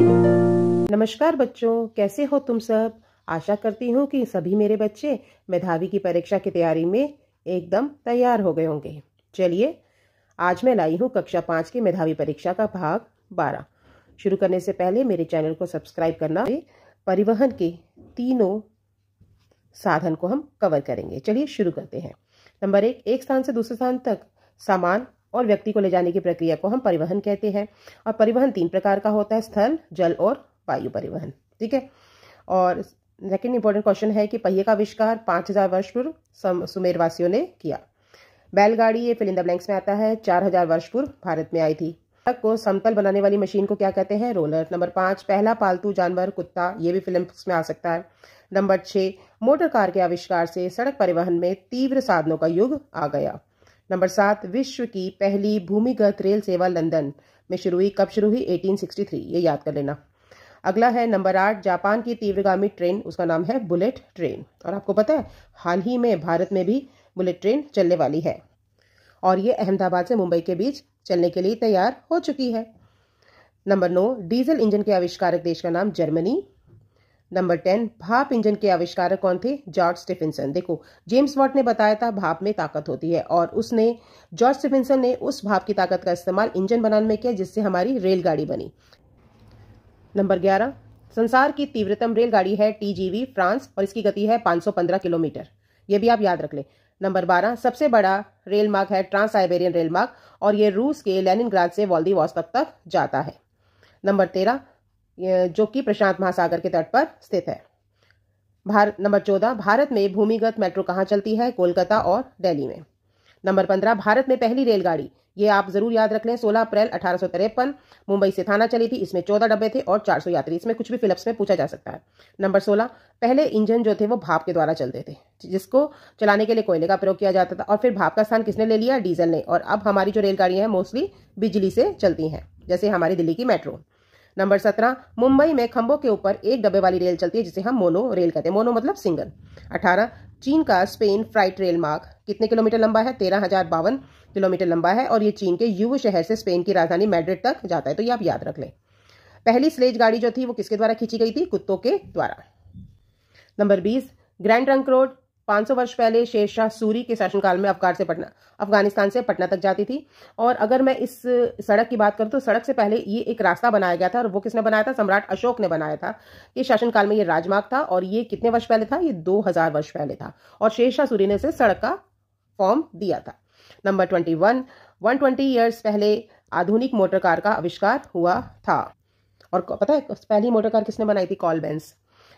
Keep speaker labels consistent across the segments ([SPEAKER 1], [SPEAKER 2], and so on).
[SPEAKER 1] नमस्कार बच्चों कैसे हो तुम सब आशा करती हूँ कि सभी मेरे बच्चे मेधावी की परीक्षा की तैयारी में एकदम तैयार हो गए होंगे चलिए आज मैं लाई हूँ कक्षा पाँच की मेधावी परीक्षा का भाग बारह शुरू करने से पहले मेरे चैनल को सब्सक्राइब करना परिवहन के तीनों साधन को हम कवर करेंगे चलिए शुरू करते हैं नंबर एक एक स्थान से दूसरे स्थान तक सामान और व्यक्ति को ले जाने की प्रक्रिया को हम परिवहन कहते हैं और परिवहन तीन प्रकार का होता है स्थल जल और वायु परिवहन ठीक है और सेकेंड इंपॉर्टेंट क्वेश्चन है कि पहिए का आविष्कार पाँच हजार वर्ष पूर्व सुमेरवासियों ने किया बैलगाड़ी ये फिलिंदा ब्लैंक्स में आता है चार हजार वर्ष पूर्व भारत में आई थी सड़क को समतल बनाने वाली मशीन को क्या कहते हैं रोलर नंबर पाँच पहला पालतू जानवर कुत्ता ये भी फिल्म में आ सकता है नंबर छः मोटर कार के आविष्कार से सड़क परिवहन में तीव्र साधनों का युग आ गया नंबर सात विश्व की पहली भूमिगत रेल सेवा लंदन में शुरू हुई कब शुरू हुई 1863 ये याद कर लेना अगला है नंबर आठ जापान की तीव्रगामी ट्रेन उसका नाम है बुलेट ट्रेन और आपको पता है हाल ही में भारत में भी बुलेट ट्रेन चलने वाली है और ये अहमदाबाद से मुंबई के बीच चलने के लिए तैयार हो चुकी है नंबर नौ डीजल इंजन के आविष्कारक देश का नाम जर्मनी नंबर टेन भाप इंजन के आविष्कार कौन थे जॉर्ज स्टीफिनसन देखो जेम्स वॉट ने बताया था भाप में ताकत होती है और उसने जॉर्ज स्टीफिनसन ने उस भाप की ताकत का इस्तेमाल इंजन बनाने में किया जिससे हमारी रेलगाड़ी बनी नंबर ग्यारह संसार की तीव्रतम रेलगाड़ी है टीजीवी फ्रांस और इसकी गति है 515 किलोमीटर यह भी आप याद रख लें नंबर बारह सबसे बड़ा रेल मार्ग है ट्रांस साइबेरियन रेल मार्ग और यह रूस के लेनिनग्राद से वॉल्दी तक जाता है नंबर तेरह जो कि प्रशांत महासागर के तट पर स्थित है भारत नंबर चौदह भारत में भूमिगत मेट्रो कहाँ चलती है कोलकाता और दिल्ली में नंबर पंद्रह भारत में पहली रेलगाड़ी ये आप जरूर याद रख लें सोलह अप्रैल अठारह मुंबई से थाना चली थी इसमें चौदह डब्बे थे और चार सौ यात्री इसमें कुछ भी फिलप्स में पूछा जा सकता है नंबर सोलह पहले इंजन जो थे वो भाप के द्वारा चलते थे जिसको चलाने के लिए कोयले का प्रयोग किया जाता था और फिर भाप का स्थान किसने ले लिया डीजल ने और अब हमारी जो रेलगाड़ियाँ हैं मोस्टली बिजली से चलती हैं जैसे हमारी दिल्ली की मेट्रो नंबर सत्रह मुंबई में खंभों के ऊपर एक डब्बे वाली रेल चलती है जिसे हम मोनो रेल कहते हैं मोनो मतलब सिंगल अठारह चीन का स्पेन फ्राइट रेल मार्ग कितने किलोमीटर लंबा है तेरह हजार बावन किलोमीटर लंबा है और ये चीन के युव शहर से स्पेन की राजधानी मैड्रिड तक जाता है तो ये आप याद रख लें पहली स्लेज गाड़ी जो थी वो किसके द्वारा खींची गई थी कुत्तों के द्वारा नंबर बीस ग्रैंड ट्रंक रोड 500 वर्ष पहले शेरशाह सूरी के शासनकाल में अफगान से पटना अफगानिस्तान से पटना तक जाती थी और अगर मैं इस सड़क की बात करूँ तो सड़क से पहले ये एक रास्ता बनाया गया था और वो किसने बनाया था सम्राट अशोक ने बनाया था ये शासनकाल में ये राजमार्ग था और ये कितने वर्ष पहले था ये दो हजार वर्ष पहले था और शेरशाह सूरी ने इसे सड़क का फॉर्म दिया था number twenty one one twenty years पहले आधुनिक मोटर कार का आविष्कार हुआ था और पता है पहली मोटर कार किसने बनाई थी कॉलबेंस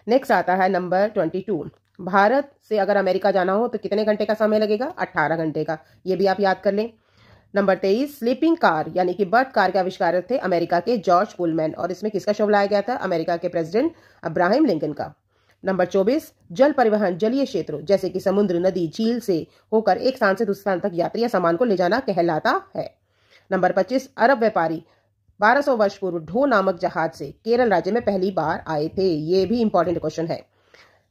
[SPEAKER 1] नेक्स्ट आता है नंबर ट्वेंटी टू भारत से अगर अमेरिका जाना हो तो कितने घंटे का समय लगेगा अट्ठारह घंटे का ये भी आप याद कर लें नंबर तेईस स्लीपिंग कार यानी कि बर्थ कार के आविष्कार थे अमेरिका के जॉर्ज पुलमैन और इसमें किसका शव लाया गया था अमेरिका के प्रेसिडेंट अब्राहम लिंकन का नंबर चौबीस जल परिवहन जलीय क्षेत्र जैसे कि समुद्र नदी झील से होकर एक स्थान से दूसरे स्थान तक यात्री या सामान को ले जाना कहलाता है नंबर पच्चीस अरब व्यापारी 1200 वर्ष पूर्व ढो नामक जहाज से केरल राज्य में पहली बार आए थे ये भी इंपॉर्टेंट क्वेश्चन है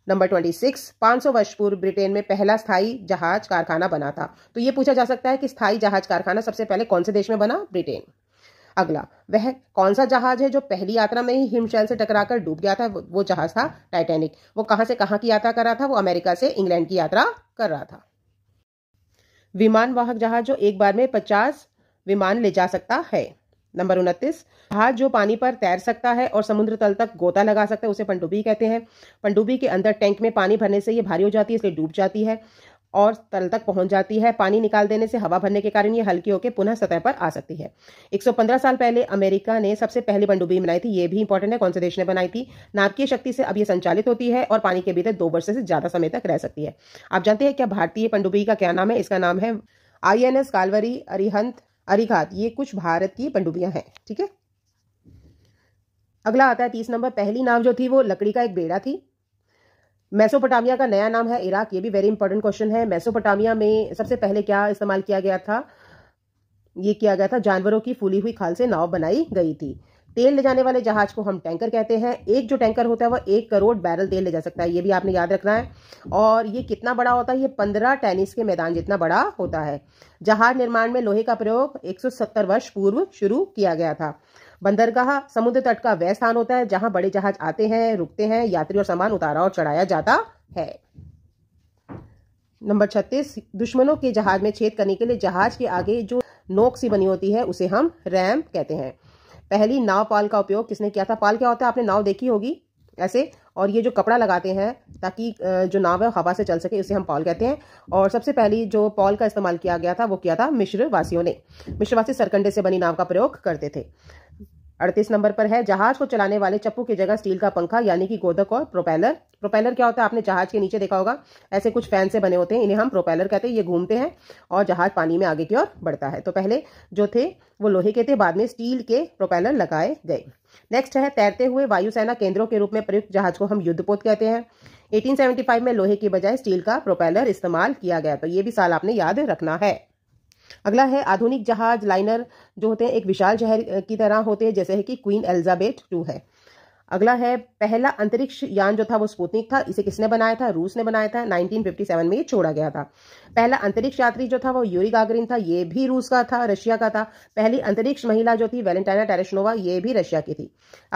[SPEAKER 1] नंबर ट्वेंटी सिक्स पांच सौ वर्ष पूर्व ब्रिटेन में पहला स्थायी जहाज कारखाना बना था तो यह पूछा जा सकता है कि स्थायी जहाज कारखाना सबसे पहले कौन से देश में बना ब्रिटेन अगला वह कौन सा जहाज है जो पहली यात्रा में ही हिमशैल से टकराकर डूब गया था वो जहाज था टाइटेनिक वो कहां से कहां की यात्रा कर रहा था वो अमेरिका से इंग्लैंड की यात्रा कर रहा था विमान वाहक जहाज जो एक बार में पचास विमान ले जा सकता है नंबर उनतीस जहाज जो पानी पर तैर सकता है और समुद्र तल तक गोता लगा सकता है उसे पंडुबी कहते हैं पंडुबी के अंदर टैंक में पानी भरने से ये भारी हो जाती है इसलिए डूब जाती है और तल तक पहुंच जाती है पानी निकाल देने से हवा भरने के कारण ये हल्की होकर पुनः सतह पर आ सकती है 115 साल पहले अमेरिका ने सबसे पहली पंडुबी बनाई थी ये भी इंपॉर्टेंट है कौन से देश ने बनाई थी नाभिकीय शक्ति से अब ये संचालित होती है और पानी के भीतर दो वर्ष से ज्यादा समय तक रह सकती है आप जानते हैं क्या भारतीय पंडुबी का क्या नाम है इसका नाम है I N S Kalvari Arihant Arighaat ये कुछ भारत की पंडुबियां हैं ठीक है अगला आता है तीस नंबर पहली नाव जो थी वो लकड़ी का एक बेड़ा थी मेसोपोटामिया का नया नाम है इराक ये भी वेरी इंपॉर्टेंट क्वेश्चन है मेसोपोटामिया में सबसे पहले क्या इस्तेमाल किया गया था ये किया गया था जानवरों की फूली हुई खाल से नाव बनाई गई थी तेल ले जाने वाले जहाज को हम टैंकर कहते हैं एक जो टैंकर होता है वह एक करोड़ बैरल तेल ले जा सकता है ये भी आपने याद रखना है और ये कितना बड़ा होता है ये पंद्रह टेनिस के मैदान जितना बड़ा होता है जहाज निर्माण में लोहे का प्रयोग 170 वर्ष पूर्व शुरू किया गया था बंदरगाह समुद्र तट का वह स्थान होता है जहां बड़े जहाज आते हैं रुकते हैं यात्री और सामान उतारा और चढ़ाया जाता है नंबर छत्तीस दुश्मनों के जहाज में छेद करने के लिए जहाज के आगे जो नोक सी बनी होती है उसे हम रैम कहते हैं पहली नाव पाल का उपयोग किसने किया था पाल क्या होता है आपने नाव देखी होगी ऐसे और ये जो कपड़ा लगाते हैं ताकि जो नाव है हवा से चल सके उसे हम पॉल कहते हैं और सबसे पहली जो पॉल का इस्तेमाल किया गया था वो किया था मिश्र वासियों ने मिश्रवासी सरकंडे से बनी नाव का प्रयोग करते थे अड़तीस नंबर पर है जहाज को चलाने वाले चप्पू की जगह स्टील का पंखा यानी कि गोदक और प्रोपेलर प्रोपेलर क्या होता है आपने जहाज के नीचे देखा होगा ऐसे कुछ फैन से बने होते हैं इन्हें हम प्रोपेलर कहते हैं ये घूमते हैं और जहाज पानी में आगे की ओर बढ़ता है तो पहले जो थे वो लोहे के थे बाद में स्टील के प्रोपेलर लगाए गए नेक्स्ट है तैरते हुए वायुसेना केंद्रों के रूप में प्रयुक्त जहाज को हम युद्धपोत कहते हैं 1875 में लोहे के बजाय स्टील का प्रोपेलर इस्तेमाल किया गया तो ये भी साल आपने याद रखना है अगला है आधुनिक जहाज लाइनर जो होते हैं एक विशाल शहर की तरह होते हैं जैसे है कि क्वीन एलिजाबेथ टू है अगला है पहला अंतरिक्ष यान जो था वो स्पुतनिक था इसे किसने बनाया था रूस ने बनाया था 1957 में ये छोड़ा गया था पहला अंतरिक्ष यात्री जो था वो यूरी गागरिन था ये भी रूस का था रशिया का था पहली अंतरिक्ष महिला जो थी वेलेंटाइना टेरेशनोवा ये भी रशिया की थी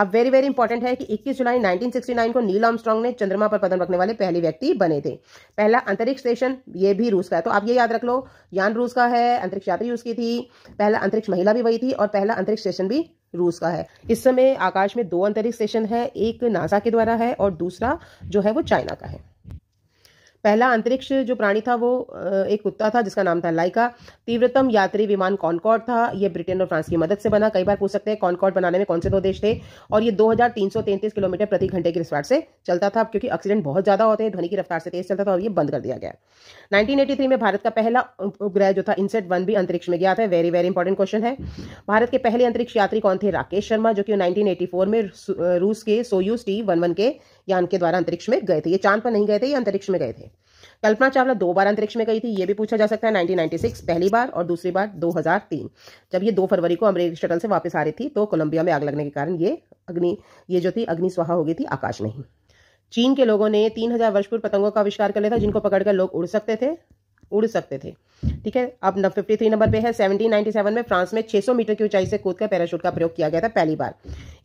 [SPEAKER 1] अब वेरी वेरी इंपॉर्टेंट है कि इक्कीस जुलाई नाइनटीन को नील आर्मस्ट्रॉन्ग ने चंद्रमा पर कदम रखने वाले पहले व्यक्ति बने थे पहला अंतरिक्ष स्टेशन ये भी रूस का है तो आप ये याद रख लो यान रूस का है अंतरिक्ष यात्री रूस की थी पहला अंतरिक्ष महिला भी वही थी और पहला अंतरिक्ष स्टेशन भी रूस का है इस समय आकाश में दो अंतरिक्ष स्टेशन है एक नासा के द्वारा है और दूसरा जो है वो चाइना का है पहला अंतरिक्ष जो प्राणी था वो एक कुत्ता था जिसका नाम था लाइका तीव्रतम यात्री विमान कॉनकॉर्ड था यह ब्रिटेन और फ्रांस की मदद से बना कई बार पूछ सकते हैं कॉनकॉर्ड बनाने में कौन से दो देश थे और ये 2333 किलोमीटर प्रति घंटे की रफ्तार से चलता था क्योंकि एक्सीडेंट बहुत ज्यादा होते हैं ध्वनि की रफ्तार से तेज चलता था और ये बंद कर दिया गया नाइनटीन में भारत का पहला उपग्रह जो था इनसेट वन भी अंतरिक्ष में गया था वेरी वेरी इंपॉर्टेंट क्वेश्चन है भारत के पहले अंतरिक्ष यात्री कौन थे राकेश शर्मा जो कि नाइनटीन में रूस के सोयूस टी वन के यान के द्वारा अंतरिक्ष में गए थे ये चांद पर नहीं गए थे ये अंतरिक्ष में गए थे कल्पना चावला दो बार अंतरिक्ष में गई थी ये भी पूछा जा सकता है 1996 पहली बार और दूसरी बार 2003 जब ये दो फरवरी को अमरीकी शटल से वापस आ रही थी तो कोलंबिया में आग लगने के कारण ये अग्नि ये जो थी अग्नि स्वाहा हो गई थी आकाश नहीं चीन के लोगों ने 3000 वर्ष पूर्व पतंगों का आविष्कार कर लिया था जिनको पकड़कर लोग उड़ सकते थे उड़ सकते थे ठीक है अब फिफ्टी थ्री नंबर पे है 1797 में फ्रांस में 600 मीटर की ऊंचाई से कूद कर पैराशूट का प्रयोग किया गया था पहली बार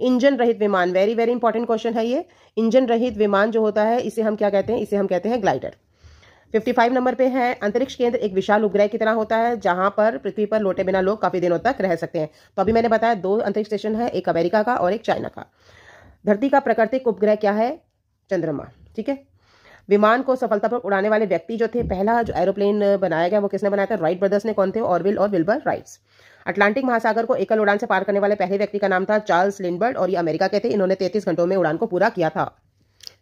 [SPEAKER 1] इंजन रहित विमान वेरी वेरी इंपॉर्टेंट क्वेश्चन है ये इंजन रहित विमान जो होता है इसे हम क्या कहते हैं इसे हम कहते हैं ग्लाइडर 55 नंबर पे है अंतरिक्ष केंद्र एक विशाल उपग्रह की तरह होता है जहां पर पृथ्वी पर लोटे बिना लोग काफी दिनों तक रह सकते हैं तो अभी मैंने बताया दो अंतरिक्ष स्टेशन है एक अमेरिका का और एक चाइना का धरती का प्राकृतिक उपग्रह क्या है चंद्रमा ठीक है विमान को सफलतापूर्वक उड़ाने वाले व्यक्ति जो थे पहला जो एरोप्लेन बनाया गया वो किसने बनाया था राइट ब्रदर्स ने कौन थे ऑरविल और विल्बर राइट्स अटलांटिक महासागर को एकल उड़ान से पार करने वाले पहले व्यक्ति का नाम था चार्ल्स लिनबर्ड और ये अमेरिका के थे इन्होंने तैतीस घंटों में उड़ान को पूरा किया था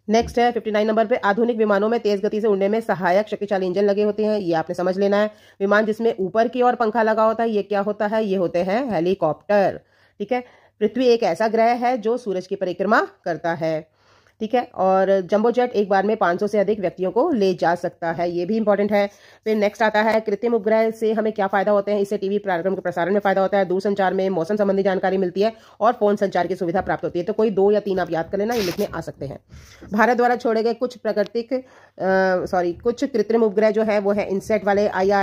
[SPEAKER 1] नेक्स्ट है 59 नंबर पे आधुनिक विमानों में तेज गति से उड़ने में सहायक शक्तिशाली इंजन लगे होते हैं ये आपने समझ लेना है विमान जिसमें ऊपर की ओर पंखा लगा होता है ये क्या होता है ये होते हैं हेलीकॉप्टर ठीक है पृथ्वी एक ऐसा ग्रह है जो सूरज की परिक्रमा करता है ठीक है और जम्बो जेट एक बार में 500 से अधिक व्यक्तियों को ले जा सकता है ये भी इंपॉर्टेंट है फिर नेक्स्ट आता है कृत्रिम उपग्रह से हमें क्या फायदा होते हैं इससे टीवी कार्यक्रम के प्रसारण में फायदा होता है दूरसंचार में मौसम संबंधी जानकारी मिलती है और फोन संचार की सुविधा प्राप्त होती है तो कोई दो या तीन आप याद कर लेना ये लिखने आ सकते हैं भारत द्वारा छोड़े गए कुछ प्राकृतिक सॉरी कुछ कृत्रिम उपग्रह जो है वो है इनसेट वाले आई है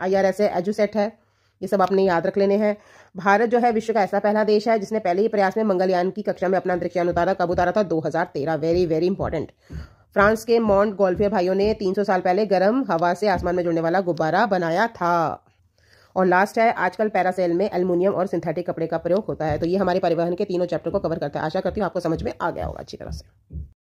[SPEAKER 1] आई आर एस है एजुसेट है ये सब आपने याद रख लेने हैं भारत जो है विश्व का ऐसा पहला देश है जिसने पहले ही प्रयास में मंगलयान की कक्षा में अपना अंतरिक्षयान उतारा कब उतारा था 2013 वेरी वेरी इंपॉर्टेंट फ्रांस के मॉन्ट गोल्फियर भाइयों ने 300 साल पहले गर्म हवा से आसमान में जुड़ने वाला गुब्बारा बनाया था और लास्ट है आजकल पैरासेल में एल्यूमिनियम और सिंथेटिक कपड़े का प्रयोग होता है तो ये हमारे परिवहन के तीनों चैप्टर को कवर करता है आशा करती हूँ आपको समझ में आ गया होगा अच्छी तरह से